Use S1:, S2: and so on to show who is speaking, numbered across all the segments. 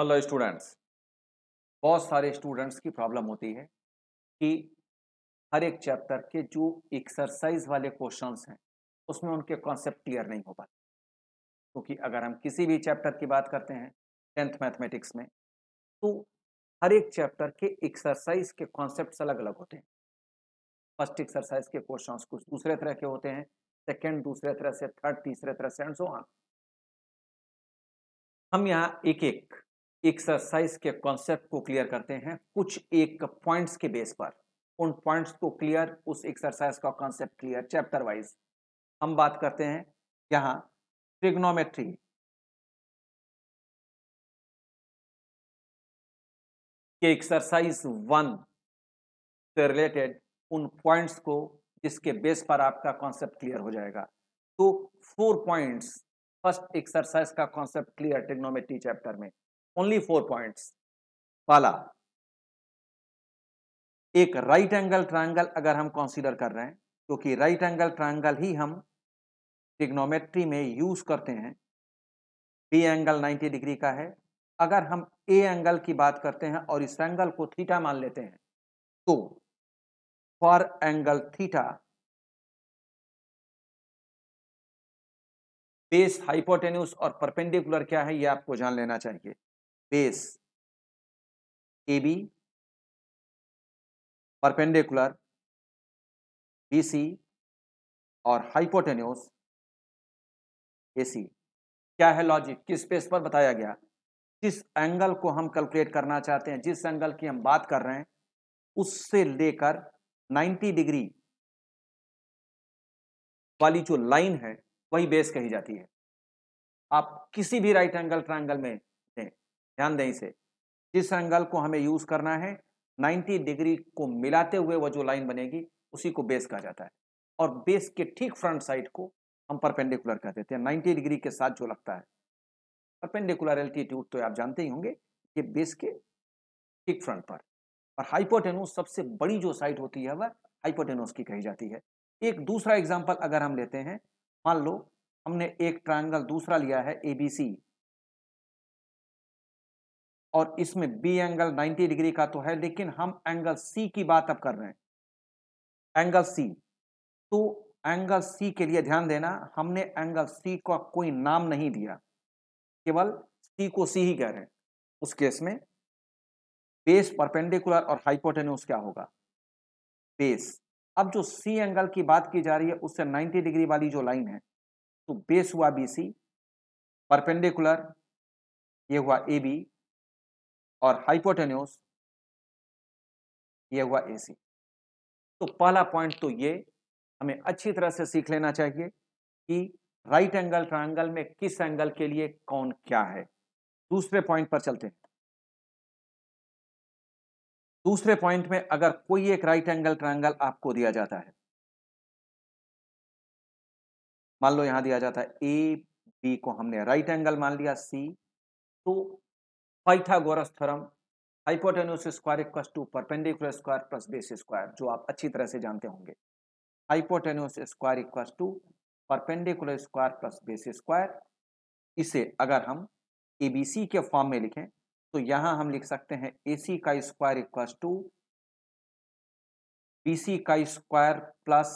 S1: hello students बहुत सारे students की प्रॉब्लम होती है कि हर एक चैप्टर के जो एक्सरसाइज वाले क्वेश्चंस हैं उसमें उनके कॉन्सेप्ट क्लियर नहीं हो पाते क्योंकि तो अगर हम किसी भी चैप्टर की बात करते हैं टेंथ मैथमेटिक्स में तो हर एक चैप्टर के एक्सरसाइज के कॉन्सेप्ट अलग अलग होते हैं फर्स्ट एक्सरसाइज के क्वेश्चन कुछ दूसरे तरह के होते हैं सेकेंड दूसरे तरह से थर्ड तीसरे तरह से एंड सो हम यहाँ एक एक एक्सरसाइज के कॉन्सेप्ट को क्लियर करते हैं कुछ एक पॉइंट्स के बेस पर उन पॉइंट्स को क्लियर उस एक्सरसाइज का कॉन्सेप्ट क्लियर चैप्टर वाइज
S2: हम बात करते हैं यहाँ ट्रिग्नोमेट्री के एक्सरसाइज वन से रिलेटेड उन पॉइंट्स को जिसके बेस पर आपका कॉन्सेप्ट क्लियर
S1: हो जाएगा तो फोर पॉइंट्स फर्स्ट एक्सरसाइज का कॉन्सेप्ट क्लियर ट्रिग्नोमेट्री चैप्टर में only four points पहला एक राइट एंगल ट्रायंगल अगर हम कंसीडर कर रहे हैं क्योंकि राइट एंगल ट्रायंगल ही हम टिग्नोमेट्री में यूज करते हैं बी एंगल 90 डिग्री का है अगर हम ए एंगल की बात करते हैं और इस एंगल को थीटा मान लेते हैं
S2: तो for angle theta base hypotenuse और परपेंडिकुलर क्या है ये आपको जान लेना चाहिए base A B perpendicular B C और हाइपोटेन्यूस सी क्या है लॉजिक किस बेस पर बताया
S1: गया जिस एंगल को हम कैलकुलेट करना चाहते हैं जिस एंगल की हम बात कर रहे हैं उससे लेकर 90 डिग्री वाली जो लाइन है वही बेस कही जाती है आप किसी भी राइट एंगल ट्रायंगल में ध्यान दें इसे जिस एंगल को हमें यूज करना है 90 डिग्री को मिलाते हुए वह जो लाइन बनेगी उसी को बेस कहा जाता है और बेस के ठीक फ्रंट साइड को हम परपेंडिकुलर कह देते हैं नाइन्टी डिग्री के साथ जो लगता है परपेंडिकुलर एल्टीट्यूड तो आप जानते ही होंगे कि बेस के ठीक फ्रंट पर और हाइपोटेनोस सबसे बड़ी जो साइट होती है वह हाइपोटेनोस की कही जाती है एक दूसरा एग्जाम्पल अगर हम लेते हैं मान लो हमने एक ट्रायंगल दूसरा लिया है एबीसी और इसमें बी एंगल 90 डिग्री का तो है लेकिन हम एंगल सी की बात अब कर रहे हैं एंगल सी तो एंगल सी के लिए ध्यान देना हमने एंगल सी का कोई नाम नहीं दिया केवल सी को सी ही कह रहे हैं उस केस में बेस परपेंडिकुलर और हाइपोटेन्यूस क्या होगा बेस अब जो सी एंगल की बात की जा रही है उससे 90 डिग्री
S2: वाली जो लाइन है तो बेस हुआ बी सी परपेंडिकुलर ये हुआ ए बी और हाइपोटेन्यूस ये हुआ एसी तो पहला पॉइंट तो ये हमें अच्छी तरह से सीख लेना
S1: चाहिए कि राइट एंगल ट्रायंगल में किस एंगल के लिए कौन क्या है
S2: दूसरे पॉइंट पर चलते हैं दूसरे पॉइंट में अगर कोई एक राइट एंगल ट्रायंगल आपको दिया जाता है
S1: मान लो यहां दिया जाता है ए बी को हमने राइट एंगल मान लिया सी तो Pythagoras theorem hypotenuse square equal to perpendicular square plus base square जो आप अच्छी तरह से जानते होंगे hypotenuse square equal to perpendicular square plus base square इसे अगर हम एबीसी के फॉर्म में लिखें तो यहां हम लिख सकते हैं एसी का स्क्वायर इक्वल टू
S2: बीसी का स्क्वायर प्लस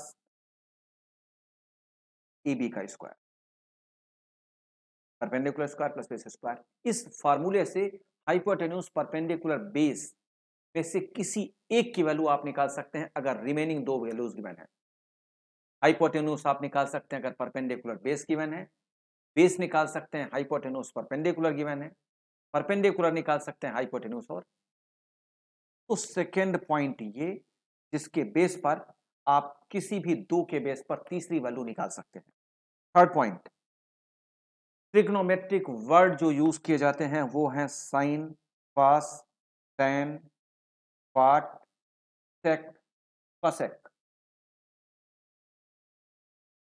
S2: ए बी का square perpendicular square plus base square
S1: इस फार्मूले से हाइपोटेन्यूस परपेंडिकुलर बेस में से किसी एक की वैल्यू आप निकाल सकते हैं अगर रिमेनिंग दो वैल्यूज गिवन है हाइपोटेन्यूस आप निकाल सकते हैं अगर परपेंडिकुलर बेस गिवन है बेस निकाल सकते हैं हाइपोटेन्यूस परपेंडिकुलर गिवन है परपेंडिकुलर निकाल सकते हैं हाइपोटेन्यूस और तो सेकेंड पॉइंट ये जिसके बेस पर आप किसी भी दो के बेस पर तीसरी वैल्यू निकाल सकते हैं थर्ड पॉइंट ट्रिग्नोमेट्रिक वर्ड जो यूज किए
S2: जाते हैं वो हैं साइन पास टैन पाट सेक पसेक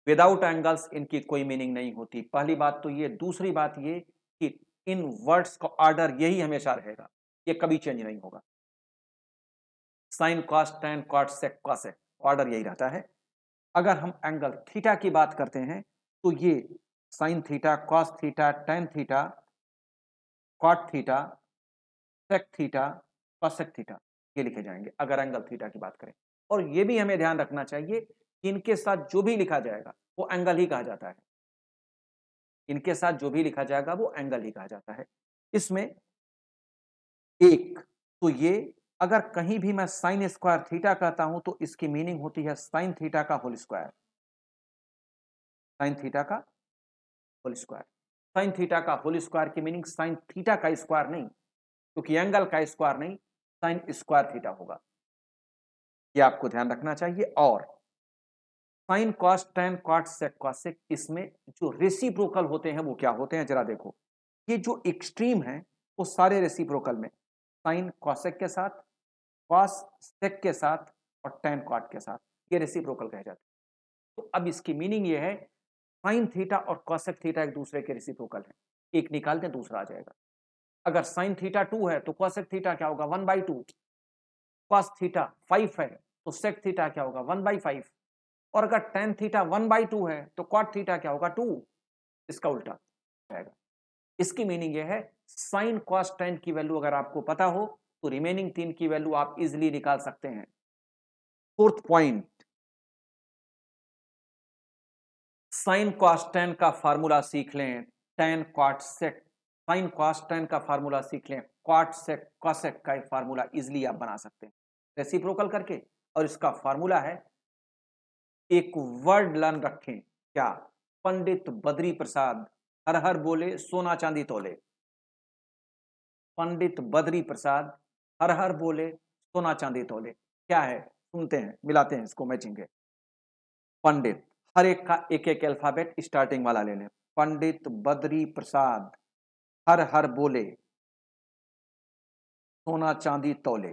S1: विदाउट एंगल्स इनकी कोई मीनिंग नहीं होती पहली बात तो ये दूसरी बात ये कि इन वर्ड्स का ऑर्डर यही हमेशा रहेगा ये कभी चेंज नहीं होगा sine cos tan cot sec cosec order यही रहता है अगर हम एंगल थीटा की बात करते हैं तो ये sine theta cos theta tan theta cot theta sec theta cosec theta ये लिखे जाएंगे अगर एंगल थीटा की बात करें और ये भी हमें ध्यान रखना चाहिए कि इनके साथ जो भी लिखा जाएगा वो एंगल ही कहा जाता है इनके साथ जो भी लिखा जाएगा वो एंगल ही कहा जाता है इसमें एक तो ये अगर कहीं भी मैं साइन स्क्वायर थीटा कहता हूं तो इसकी मीनिंग होती है साइन थीटा का होल स्क्वायर साइन थीटा का होल स्क्वायर साइन थीटा का होल स्क्वायर की मीनिंग साइन थीटा का स्क्वायर नहीं क्योंकि एंगल का स्क्वायर नहीं साइन स्क्वायर थीटा होगा ये आपको ध्यान रखना चाहिए और sine cos tan cot sec cosec इसमें जो रेसिप्रोकल होते हैं वो क्या होते हैं जरा देखो ये जो एक्सट्रीम है वो सारे रेसिप्रोकल में साइन कॉसेक के साथ कॉस सेक के साथ और टेन कॉट के साथ ये रेसिप्रोकल कहे जाते हैं तो अब इसकी मीनिंग ये है साइन थीटा और कॉसेक थीटा एक दूसरे के रिसिप्रोकल है एक निकाल दें दूसरा आ जाएगा अगर साइन थीटा टू है तो कॉसेक थीटा क्या होगा one by two cos theta five है तो सेक थीटा क्या होगा वन बाई फाइव और अगर tan theta one by two है तो कॉट थीटा क्या होगा टू इसका उल्टा जाएगा इसकी मीनिंग यह है साइन कॉस टेन की वैल्यू अगर आपको पता हो तो रिमेनिंग तीन की वैल्यू आप इजिली निकाल सकते
S2: हैं fourth point sine cos tan का फार्मूला सीख लें tan cot sec sine
S1: tan का फार्मूला सीख लें क्वाट सेक क्वासेक का फार्मूला इजिली आप बना सकते हैं रेसिप्रोकल करके और इसका फार्मूला है एक वर्ड लर्न रखें क्या पंडित बद्री प्रसाद हर हर बोले सोना चांदी तोले पंडित बद्री प्रसाद हर हर बोले सोना चांदी तोले क्या है सुनते हैं मिलाते हैं इसको मैचिंग के पंडित हर एक का एक एक अल्फाबेट स्टार्टिंग वाला ले लें पंडित बद्री प्रसाद हर हर बोले सोना चांदी तोले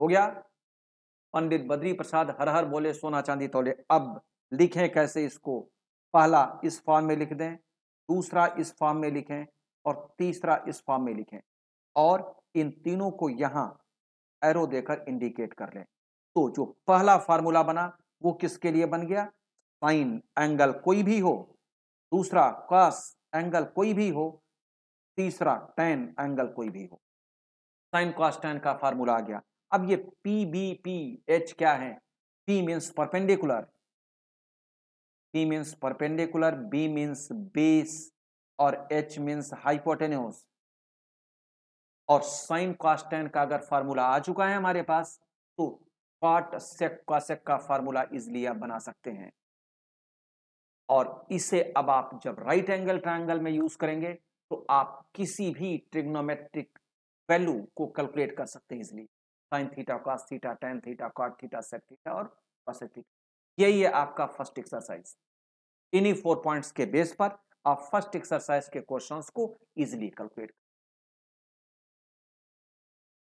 S1: हो गया पंडित बद्री प्रसाद हर हर बोले सोना चांदी तोले अब लिखें कैसे इसको पहला इस फॉर्म में लिख दें दूसरा इस फॉर्म में लिखें और तीसरा इस फॉर्म में लिखें और इन तीनों को यहाँ एरो देकर इंडिकेट कर लें तो जो पहला फार्मूला बना वो किसके लिए बन गया साइन एंगल कोई भी हो दूसरा कॉस एंगल कोई भी हो तीसरा टेन एंगल कोई भी हो साइन कॉस टेन का फार्मूला आ गया अब ये पी बी पी एच क्या है P means perpendicular P means perpendicular B means base और एच मीन्स हाइपोटेन्यूस और साइन कॉस टेन का अगर फार्मूला आ चुका है हमारे पास तो कॉट सेक कॉसेक का फार्मूला इजली आप बना सकते हैं और इसे अब आप जब राइट एंगल ट्रायंगल में यूज करेंगे तो आप किसी भी ट्रिग्नोमेट्रिक वैल्यू को कैलकुलेट कर सकते हैं easily sine theta cos theta tan theta cot theta sec theta और यही है आपका फर्स्ट एक्सरसाइज
S2: इन्हीं फोर पॉइंट्स के बेस पर आप फर्स्ट एक्सरसाइज के क्वेश्चंस को इजिली कैलकुलेट कर